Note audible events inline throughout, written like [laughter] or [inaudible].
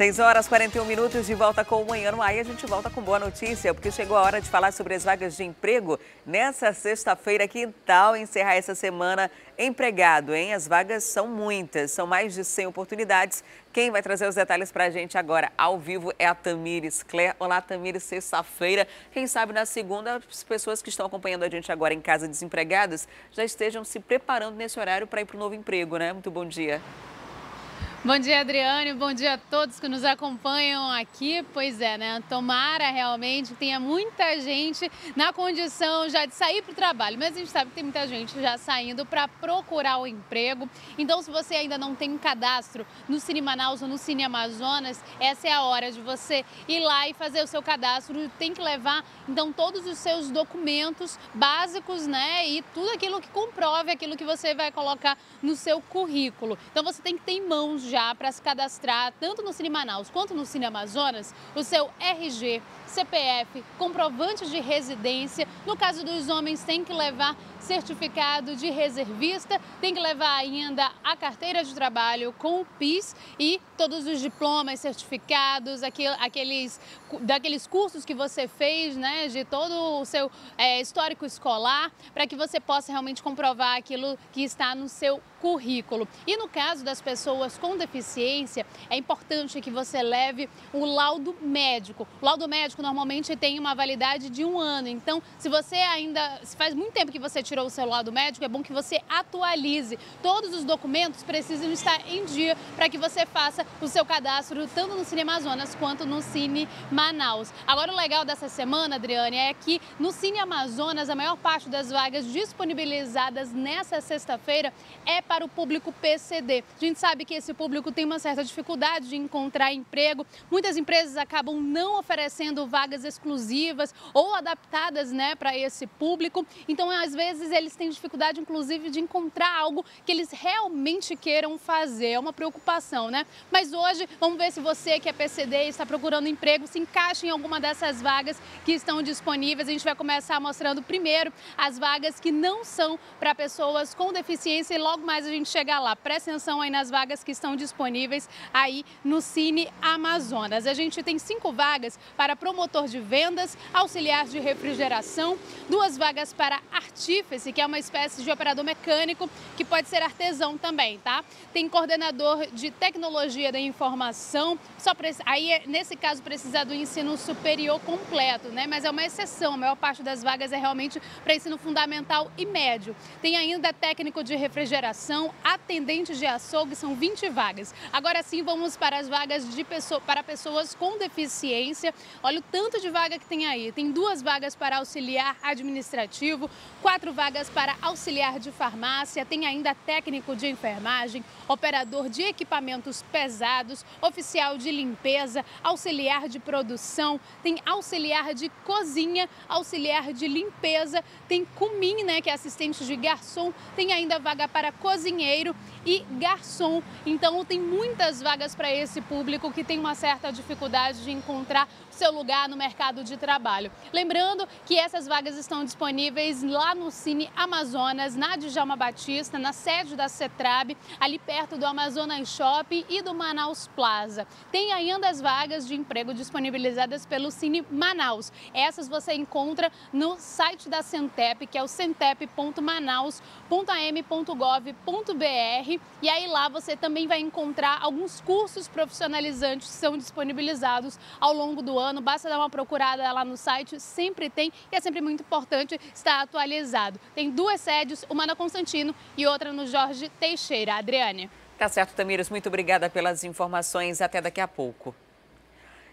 6 horas 41 minutos de volta com o Manhã no Aí. A gente volta com boa notícia, porque chegou a hora de falar sobre as vagas de emprego nessa sexta-feira. Que tal encerrar essa semana empregado, hein? As vagas são muitas, são mais de 100 oportunidades. Quem vai trazer os detalhes para a gente agora ao vivo é a Tamires Clé. Olá, Tamires, sexta-feira. Quem sabe na segunda as pessoas que estão acompanhando a gente agora em casa desempregadas já estejam se preparando nesse horário para ir para o novo emprego, né? Muito bom dia. Bom dia, Adriane. Bom dia a todos que nos acompanham aqui. Pois é, né? Tomara realmente tenha muita gente na condição já de sair para o trabalho, mas a gente sabe que tem muita gente já saindo para procurar o emprego. Então, se você ainda não tem um cadastro no Cine Manaus ou no Cine Amazonas, essa é a hora de você ir lá e fazer o seu cadastro. Tem que levar, então, todos os seus documentos básicos, né? E tudo aquilo que comprove aquilo que você vai colocar no seu currículo. Então, você tem que ter em mãos já para se cadastrar tanto no Cine Manaus quanto no Cine Amazonas o seu RG CPF, comprovante de residência. No caso dos homens, tem que levar certificado de reservista, tem que levar ainda a carteira de trabalho com o PIS e todos os diplomas, certificados, aqueles, daqueles cursos que você fez, né, de todo o seu é, histórico escolar, para que você possa realmente comprovar aquilo que está no seu currículo. E no caso das pessoas com deficiência, é importante que você leve o laudo médico. O laudo médico normalmente tem uma validade de um ano. Então, se você ainda. Se faz muito tempo que você tirou o celular do médico, é bom que você atualize. Todos os documentos precisam estar em dia para que você faça o seu cadastro tanto no Cine Amazonas quanto no Cine Manaus. Agora, o legal dessa semana, Adriane, é que no Cine Amazonas, a maior parte das vagas disponibilizadas nessa sexta-feira é para o público PCD. A gente sabe que esse público tem uma certa dificuldade de encontrar emprego. Muitas empresas acabam não oferecendo vagas exclusivas ou adaptadas né, para esse público. Então, às vezes, eles têm dificuldade, inclusive, de encontrar algo que eles realmente queiram fazer. É uma preocupação, né? Mas hoje, vamos ver se você que é PCD e está procurando emprego se encaixa em alguma dessas vagas que estão disponíveis. A gente vai começar mostrando primeiro as vagas que não são para pessoas com deficiência e logo mais a gente chega lá. Presta atenção aí nas vagas que estão disponíveis aí no Cine Amazonas. A gente tem cinco vagas para promover motor de vendas, auxiliar de refrigeração, duas vagas para artífice, que é uma espécie de operador mecânico, que pode ser artesão também, tá? Tem coordenador de tecnologia da informação, só aí nesse caso precisa do ensino superior completo, né? Mas é uma exceção, a maior parte das vagas é realmente para ensino fundamental e médio. Tem ainda técnico de refrigeração, atendente de açougue, são 20 vagas. Agora sim, vamos para as vagas de pessoa, para pessoas com deficiência. Olha o tanto de vaga que tem aí. Tem duas vagas para auxiliar administrativo, quatro vagas para auxiliar de farmácia, tem ainda técnico de enfermagem, operador de equipamentos pesados, oficial de limpeza, auxiliar de produção, tem auxiliar de cozinha, auxiliar de limpeza, tem cumim, né, que é assistente de garçom, tem ainda vaga para cozinheiro e garçom. Então tem muitas vagas para esse público que tem uma certa dificuldade de encontrar seu lugar no mercado de trabalho. Lembrando que essas vagas estão disponíveis lá no Cine Amazonas, na Djalma Batista, na sede da CETRAB, ali perto do Amazonas Shopping e do Manaus Plaza. Tem ainda as vagas de emprego disponibilizadas pelo Cine Manaus. Essas você encontra no site da Centep, que é o centep.manaus.am.gov.br. E aí lá você também vai encontrar alguns cursos profissionalizantes que são disponibilizados ao longo do ano. Basta dá uma procurada lá no site, sempre tem e é sempre muito importante estar atualizado. Tem duas sedes, uma na Constantino e outra no Jorge Teixeira. Adriane. Tá certo, Tamires. Muito obrigada pelas informações. Até daqui a pouco.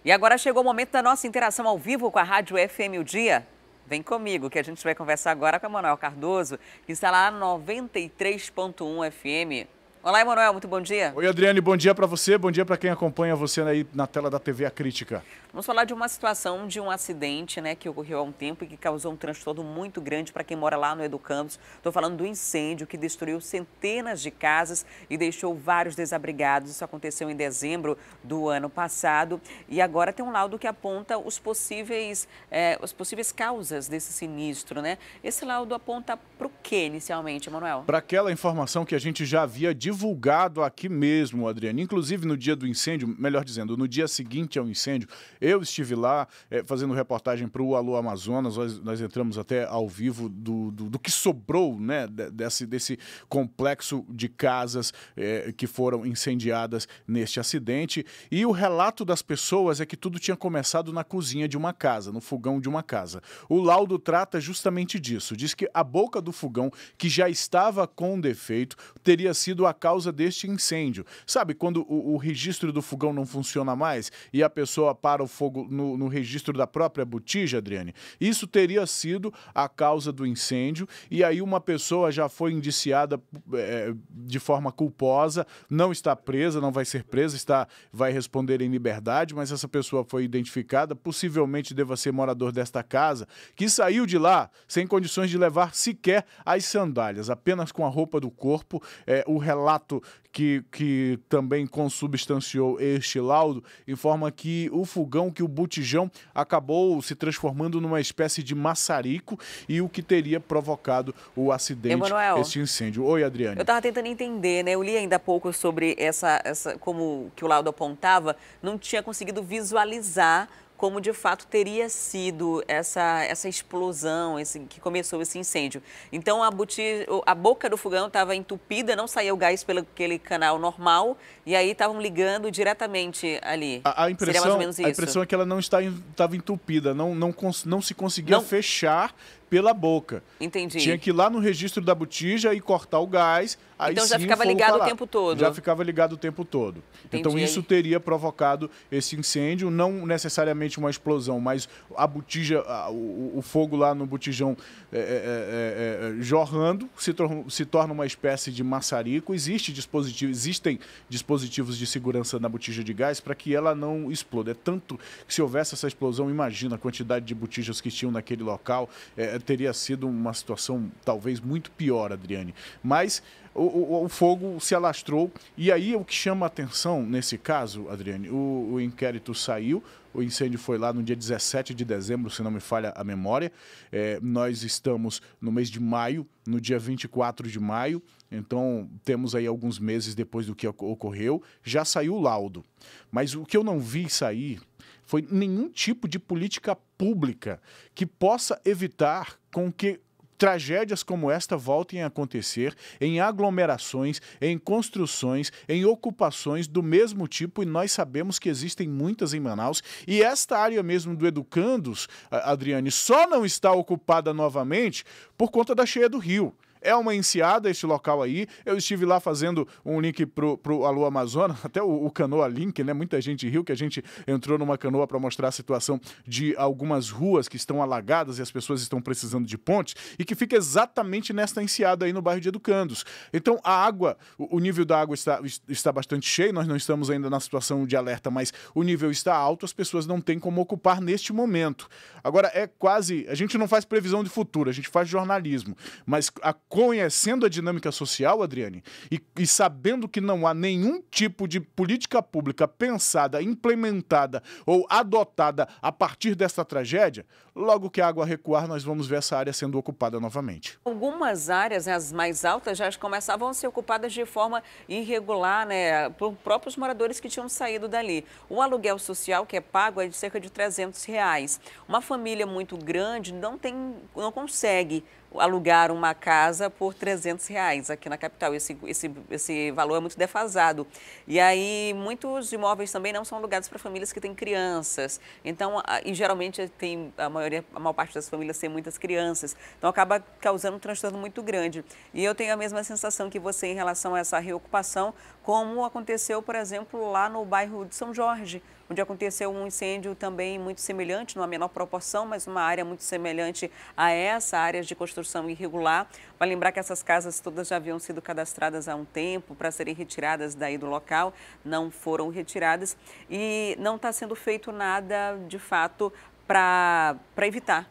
E agora chegou o momento da nossa interação ao vivo com a Rádio FM O Dia. Vem comigo, que a gente vai conversar agora com a Manuel Cardoso, que está lá 93.1 FM. Olá, Emanuel, muito bom dia. Oi, Adriane, bom dia para você, bom dia para quem acompanha você aí na tela da TV A Crítica. Vamos falar de uma situação de um acidente né, que ocorreu há um tempo e que causou um transtorno muito grande para quem mora lá no Educandos. Estou falando do incêndio que destruiu centenas de casas e deixou vários desabrigados. Isso aconteceu em dezembro do ano passado e agora tem um laudo que aponta os possíveis, eh, as possíveis causas desse sinistro. Né? Esse laudo aponta para o que inicialmente, Emanuel? Para aquela informação que a gente já havia divulgado divulgado aqui mesmo, Adriano. Inclusive no dia do incêndio, melhor dizendo, no dia seguinte ao incêndio, eu estive lá é, fazendo reportagem para o Alô Amazonas. Nós, nós, entramos até ao vivo do, do, do, que sobrou né, desse, desse complexo de casas é, que foram incendiadas neste acidente. E o relato das pessoas é que tudo tinha começado na cozinha de uma casa, no fogão de uma casa. O laudo trata justamente disso. Diz que a boca do fogão, que já estava com defeito, teria sido a causa deste incêndio. Sabe quando o, o registro do fogão não funciona mais e a pessoa para o fogo no, no registro da própria botija, Adriane? Isso teria sido a causa do incêndio e aí uma pessoa já foi indiciada é, de forma culposa, não está presa, não vai ser presa, está vai responder em liberdade, mas essa pessoa foi identificada, possivelmente deva ser morador desta casa, que saiu de lá sem condições de levar sequer as sandálias, apenas com a roupa do corpo. É, o relato relato que, que também consubstanciou este laudo informa que o fogão, que o botijão, acabou se transformando numa espécie de maçarico e o que teria provocado o acidente, Emmanuel, este incêndio. Oi, Adriane. Eu estava tentando entender, né? Eu li ainda há pouco sobre essa, essa, como que o laudo apontava, não tinha conseguido visualizar como de fato teria sido essa, essa explosão esse, que começou esse incêndio. Então a, buti, a boca do fogão estava entupida, não saía o gás pelo aquele canal normal e aí estavam ligando diretamente ali. A, a impressão, a impressão é que ela não estava entupida, não, não, não se conseguia não. fechar pela boca. Entendi. Tinha que ir lá no registro da botija e cortar o gás. Aí então já ficava ligado o tempo todo. Já ficava ligado o tempo todo. Entendi. Então isso teria provocado esse incêndio, não necessariamente uma explosão, mas a botija, o, o, fogo lá no botijão é, é, é, é, é jorrando se, tor se torna uma espécie de maçarico. Existe dispositivo, existem dispositivos de segurança na botija de gás para que ela não exploda. É tanto que se houvesse essa explosão, imagina a quantidade de botijas que tinham naquele local. É, teria sido uma situação talvez muito pior, Adriane. Mas o, o, o, fogo se alastrou. E aí o que chama a atenção nesse caso, Adriane, o, o, inquérito saiu, o incêndio foi lá no dia 17 de dezembro, se não me falha a memória. É, nós estamos no mês de maio, no dia 24 de maio, então temos aí alguns meses depois do que ocorreu. Já saiu o laudo. Mas o que eu não vi sair foi nenhum tipo de política pública que possa evitar com que tragédias como esta voltem a acontecer em aglomerações, em construções, em ocupações do mesmo tipo, e nós sabemos que existem muitas em Manaus. E esta área mesmo do Educandos, Adriane, só não está ocupada novamente por conta da cheia do rio. É uma enseada este local aí. Eu estive lá fazendo um link pro, pro Alô Amazonas, [laughs] até o, o Canoa Link, né? Muita gente riu que a gente entrou numa canoa para mostrar a situação de algumas ruas que estão alagadas e as pessoas estão precisando de pontes e que fica exatamente nesta enseada aí no bairro de Educandos. Então a água, o, o nível da água está, está bastante cheio, nós não estamos ainda na situação de alerta, mas o nível está alto, as pessoas não têm como ocupar neste momento. Agora é quase, a gente não faz previsão de futuro, a gente faz jornalismo, mas a conhecendo a dinâmica social, Adriane, e, e, sabendo que não há nenhum tipo de política pública pensada, implementada ou adotada a partir desta tragédia, logo que a água recuar, nós vamos ver essa área sendo ocupada novamente. Algumas áreas, as mais altas, já começavam a ser ocupadas de forma irregular, né, por próprios moradores que tinham saído dali. O aluguel social que é pago é de cerca de 300 reais. Uma família muito grande não tem, não consegue alugar uma casa casa por 300 reais aqui na capital. Esse, esse, esse valor é muito defasado. E aí, muitos imóveis também não são alugados para famílias que têm crianças. Então, e geralmente eh, tem a maioria, a maior parte das famílias tem muitas crianças. Então, acaba causando um transtorno muito grande. E eu tenho a mesma sensação que você em relação a essa reocupação, como aconteceu, por exemplo, lá no bairro de São Jorge onde aconteceu um incêndio também muito semelhante, numa menor proporção, mas uma área muito semelhante a essa, áreas de construção irregular. Vai lembrar que essas casas todas já haviam sido cadastradas há um tempo para serem retiradas daí do local, não foram retiradas e não está sendo feito nada de fato para evitar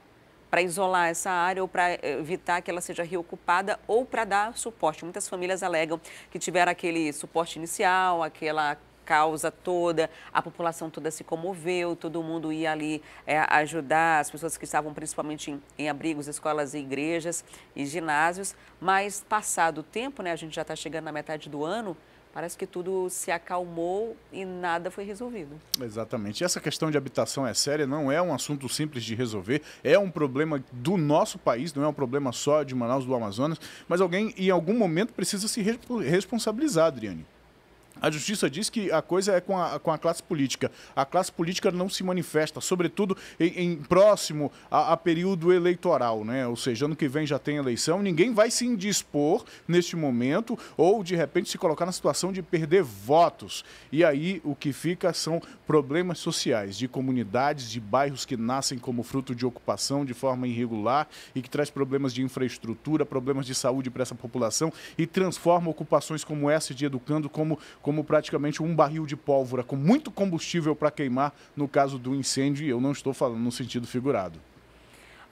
para isolar essa área ou para eh, evitar que ela seja reocupada ou para dar suporte. Muitas famílias alegam que tiveram aquele suporte inicial, aquela causa toda, a população toda se comoveu, todo mundo ia ali é, ajudar as pessoas que estavam principalmente em, em abrigos, escolas e igrejas e ginásios. Mas passado o tempo, né, a gente já está chegando na metade do ano, parece que tudo se acalmou e nada foi resolvido. Exatamente. Essa questão de habitação é séria, não é um assunto simples de resolver, é um problema do nosso país, não é um problema só de Manaus do Amazonas, mas alguém em algum momento precisa se responsabilizar, Adriane. A justiça diz que a coisa é com a, com a classe política. A classe política não se manifesta, sobretudo em, em próximo a, a, período eleitoral, né? Ou seja, ano que vem já tem eleição, ninguém vai se indispor neste momento ou de repente se colocar na situação de perder votos. E aí o que fica são problemas sociais de comunidades, de bairros que nascem como fruto de ocupação de forma irregular e que traz problemas de infraestrutura, problemas de saúde para essa população e transforma ocupações como essa de educando como como praticamente um barril de pólvora com muito combustível para queimar no caso do incêndio, e eu não estou falando no sentido figurado.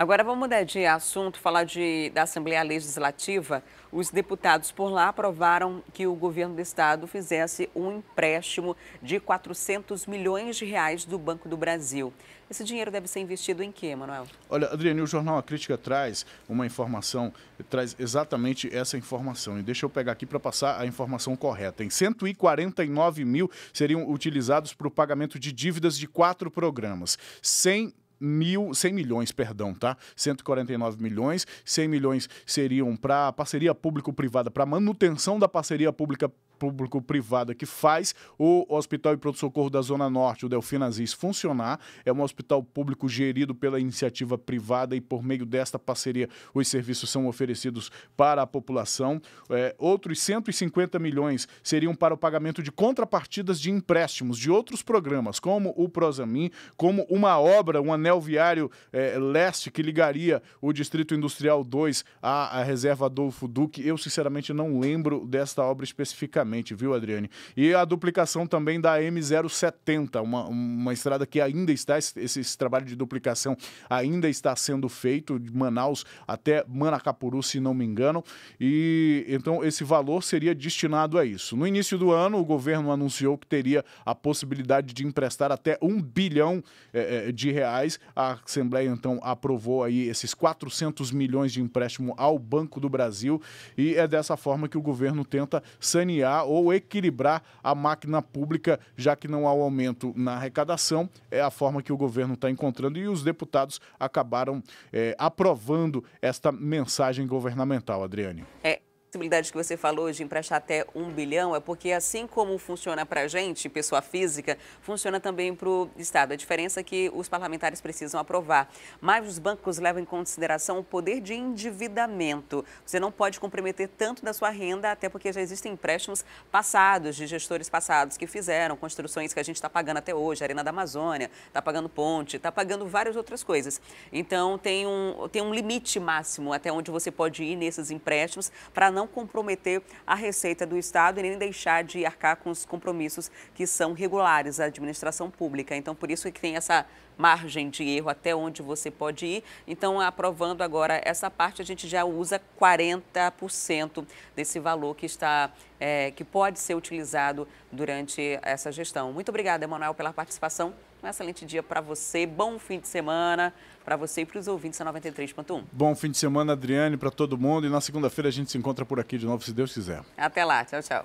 Agora vamos mudar de assunto, falar de, da Assembleia Legislativa. Os deputados por lá aprovaram que o governo do estado fizesse um empréstimo de 400 milhões de reais do Banco do Brasil. Esse dinheiro deve ser investido em quê, Manuel? Olha, Adriane, o jornal A Crítica traz uma informação, traz exatamente essa informação. E deixa eu pegar aqui para passar a informação correta. Em 149 mil seriam utilizados para o pagamento de dívidas de quatro programas. 100 mil, 100 milhões, perdão, tá? 149 milhões, 100 milhões seriam para parceria público-privada, para manutenção da parceria pública público-privada que faz o Hospital e Pronto-Socorro da Zona Norte, o Delfina funcionar. É um hospital público gerido pela iniciativa privada e por meio desta parceria os serviços são oferecidos para a população. É, outros 150 milhões seriam para o pagamento de contrapartidas de empréstimos de outros programas, como o Prosamin, como uma obra, um anel viário é, leste que ligaria o Distrito Industrial 2 à, à Reserva Adolfo Duque. Eu, sinceramente, não lembro desta obra especificamente viu, Adriane? E a duplicação também da M070, uma, uma estrada que ainda está, esse, esse trabalho de duplicação ainda está sendo feito de Manaus até Manacapuru, se não me engano. E então esse valor seria destinado a isso. No início do ano, o governo anunciou que teria a possibilidade de emprestar até um bilhão eh, eh de reais. A Assembleia então aprovou aí esses 400 milhões de empréstimo ao Banco do Brasil e é dessa forma que o governo tenta sanear ou equilibrar a máquina pública, já que não há um aumento na arrecadação, é a forma que o governo está encontrando e os deputados acabaram é, aprovando esta mensagem governamental, Adriane. É, possibilidade que você falou de emprestar até um bilhão é porque assim como funciona para a gente, pessoa física, funciona também para o Estado. A diferença é que os parlamentares precisam aprovar. Mas os bancos levam em consideração o poder de endividamento. Você não pode comprometer tanto da sua renda, até porque já existem empréstimos passados, de gestores passados que fizeram, construções que a gente está pagando até hoje, Arena da Amazônia, está pagando ponte, está pagando várias outras coisas. Então tem um, tem um limite máximo até onde você pode ir nesses empréstimos para não não comprometer a receita do Estado e nem deixar de arcar com os compromissos que são regulares à administração pública. Então, por isso que tem essa margem de erro até onde você pode ir. Então, aprovando agora essa parte, a gente já usa 40% desse valor que está é, que pode ser utilizado durante essa gestão. Muito obrigada, Emanuel, pela participação. Um excelente dia para você, bom fim de semana para você e para os ouvintes da 93.1. Bom fim de semana, Adriane, para todo mundo. E na segunda-feira a gente se encontra por aqui de novo, se Deus quiser. Até lá, tchau, tchau.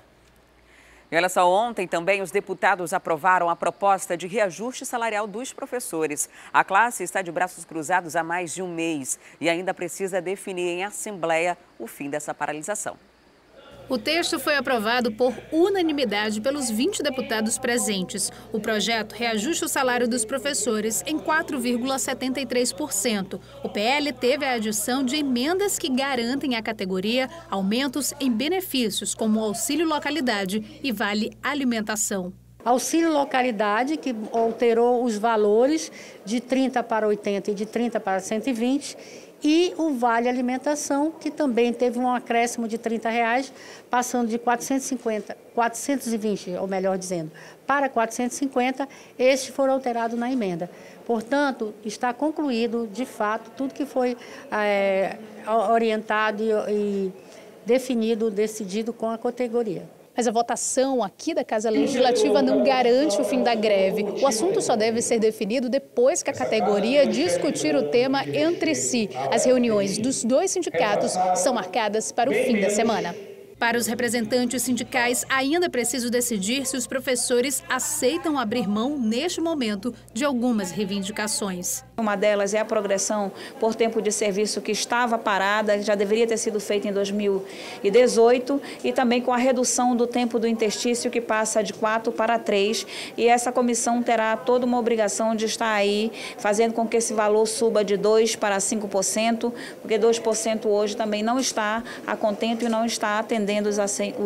E olha só, ontem também os deputados aprovaram a proposta de reajuste salarial dos professores. A classe está de braços cruzados há mais de um mês e ainda precisa definir em assembleia o fim dessa paralisação. O texto foi aprovado por unanimidade pelos 20 deputados presentes. O projeto reajusta o salário dos professores em 4,73%. O PL teve a adição de emendas que garantem à categoria aumentos em benefícios, como auxílio localidade e vale alimentação. Auxílio localidade, que alterou os valores de 30 para 80 e de 30 para 120, e o Vale Alimentação, que também teve um acréscimo de 30 reais, passando de 450, 420, ou melhor dizendo, para 450, estes foram alterados na emenda. Portanto, está concluído, de fato, tudo que foi é, orientado e, e definido, decidido com a categoria. Mas a votação aqui da Casa Legislativa não garante o fim da greve. O assunto só deve ser definido depois que a categoria discutir o tema entre si. As reuniões dos dois sindicatos são marcadas para o fim da semana. Para os representantes sindicais, ainda preciso decidir se os professores aceitam abrir mão, neste momento, de algumas reivindicações. Uma delas é a progressão por tempo de serviço que estava parada, já deveria ter sido feita em 2018, e também com a redução do tempo do interstício, que passa de 4 para 3. E essa comissão terá toda uma obrigação de estar aí, fazendo com que esse valor suba de 2 para 5%, porque 2% hoje também não está a contento e não está atendendo atendendo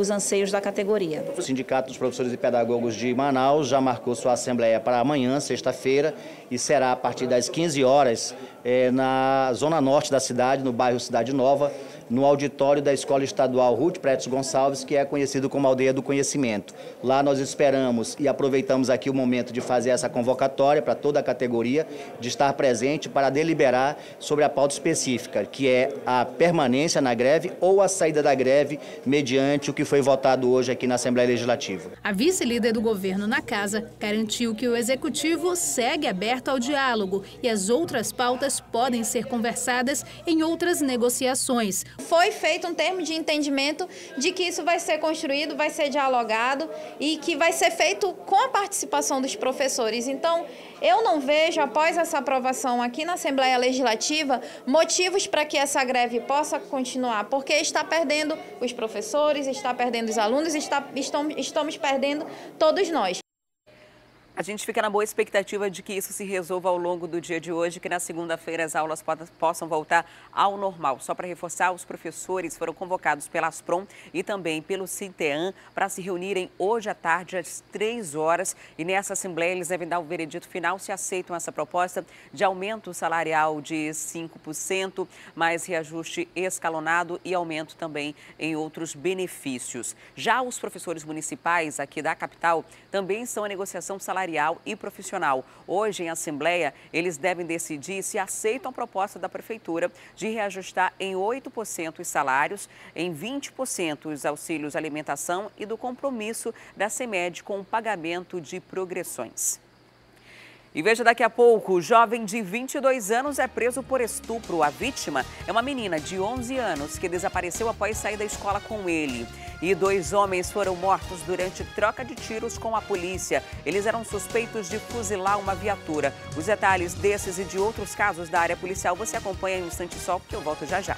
os anseios da categoria. O Sindicato dos Professores e Pedagogos de Manaus já marcou sua assembleia para amanhã, sexta-feira, e será a partir das 15 horas é, na zona norte da cidade, no bairro Cidade Nova, no auditório da Escola Estadual Ruth Pretos Gonçalves, que é conhecido como Aldeia do Conhecimento. Lá nós esperamos e aproveitamos aqui o momento de fazer essa convocatória para toda a categoria, de estar presente para deliberar sobre a pauta específica, que é a permanência na greve ou a saída da greve, mediante o que foi votado hoje aqui na Assembleia Legislativa. A vice-líder do governo na casa garantiu que o executivo segue aberto ao diálogo e as outras pautas podem ser conversadas em outras negociações. Foi feito um termo de entendimento de que isso vai ser construído, vai ser dialogado e que vai ser feito com a participação dos professores. Então, eu não vejo, após essa aprovação aqui na Assembleia Legislativa, motivos para que essa greve possa continuar, porque está perdendo os professores, está perdendo os alunos, está, estão, estamos perdendo todos nós. A gente fica na boa expectativa de que isso se resolva ao longo do dia de hoje, que na segunda-feira as aulas possam voltar ao normal. Só para reforçar, os professores foram convocados pela Asprom e também pelo Cintean para se reunirem hoje à tarde às 3 horas e nessa assembleia eles devem dar o veredito final se aceitam essa proposta de aumento salarial de 5%, mais reajuste escalonado e aumento também em outros benefícios. Já os professores municipais aqui da capital também são a negociação salarial empresarial e profissional. Hoje, em Assembleia, eles devem decidir se aceitam a proposta da Prefeitura de reajustar em 8% os salários, em 20% os auxílios alimentação e do compromisso da CEMED com o pagamento de progressões. E veja daqui a pouco, jovem de 22 anos é preso por estupro. A vítima é uma menina de 11 anos que desapareceu após sair da escola com ele. E dois homens foram mortos durante troca de tiros com a polícia. Eles eram suspeitos de fuzilar uma viatura. Os detalhes desses e de outros casos da área policial você acompanha em um instante só, porque eu volto já já.